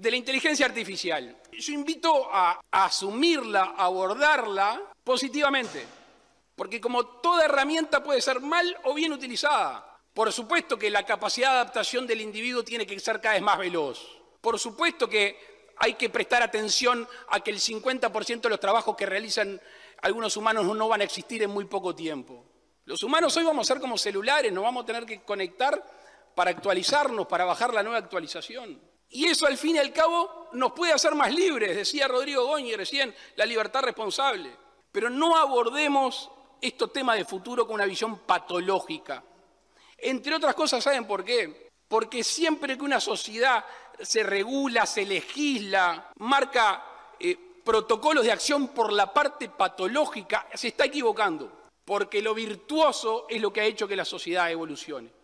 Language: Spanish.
de la inteligencia artificial. Yo invito a, asumirla, a abordarla positivamente, porque como toda herramienta puede ser mal o bien utilizada. Por supuesto que la capacidad de adaptación del individuo tiene que ser cada vez más veloz. Por supuesto que hay que prestar atención a que el 50% de los trabajos que realizan algunos humanos no van a existir en muy poco tiempo. Los humanos hoy vamos a ser como celulares, nos vamos a tener que conectar para actualizarnos, para bajar la nueva actualización. Y eso al fin y al cabo nos puede hacer más libres, decía Rodrigo Goñi recién, la libertad responsable. Pero no abordemos estos temas de futuro con una visión patológica. Entre otras cosas, ¿saben por qué? Porque siempre que una sociedad se regula, se legisla, marca eh, protocolos de acción por la parte patológica, se está equivocando. Porque lo virtuoso es lo que ha hecho que la sociedad evolucione.